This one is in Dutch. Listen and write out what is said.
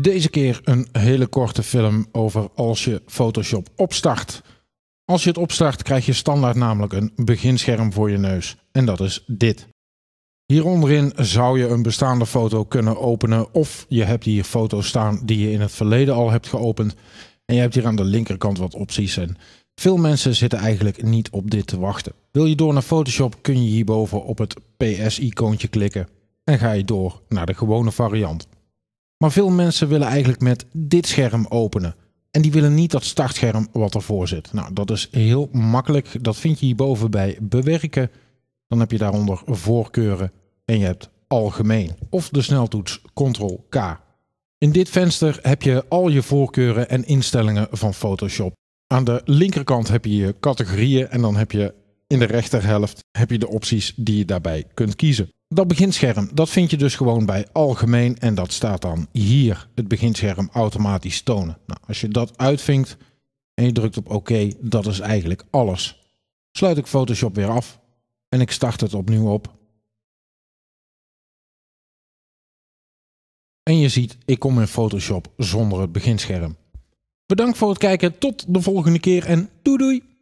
Deze keer een hele korte film over als je Photoshop opstart. Als je het opstart krijg je standaard namelijk een beginscherm voor je neus. En dat is dit. Hieronderin zou je een bestaande foto kunnen openen of je hebt hier foto's staan die je in het verleden al hebt geopend. En je hebt hier aan de linkerkant wat opties en veel mensen zitten eigenlijk niet op dit te wachten. Wil je door naar Photoshop kun je hierboven op het PS-icoontje klikken en ga je door naar de gewone variant. Maar veel mensen willen eigenlijk met dit scherm openen. En die willen niet dat startscherm wat ervoor zit. Nou, dat is heel makkelijk. Dat vind je hierboven bij bewerken. Dan heb je daaronder voorkeuren en je hebt algemeen. Of de sneltoets Ctrl-K. In dit venster heb je al je voorkeuren en instellingen van Photoshop. Aan de linkerkant heb je je categorieën en dan heb je in de rechterhelft heb je de opties die je daarbij kunt kiezen. Dat beginscherm, dat vind je dus gewoon bij algemeen en dat staat dan hier het beginscherm automatisch tonen. Nou, als je dat uitvinkt en je drukt op oké, dat is eigenlijk alles. Sluit ik Photoshop weer af en ik start het opnieuw op. En je ziet, ik kom in Photoshop zonder het beginscherm. Bedankt voor het kijken, tot de volgende keer en doei doei!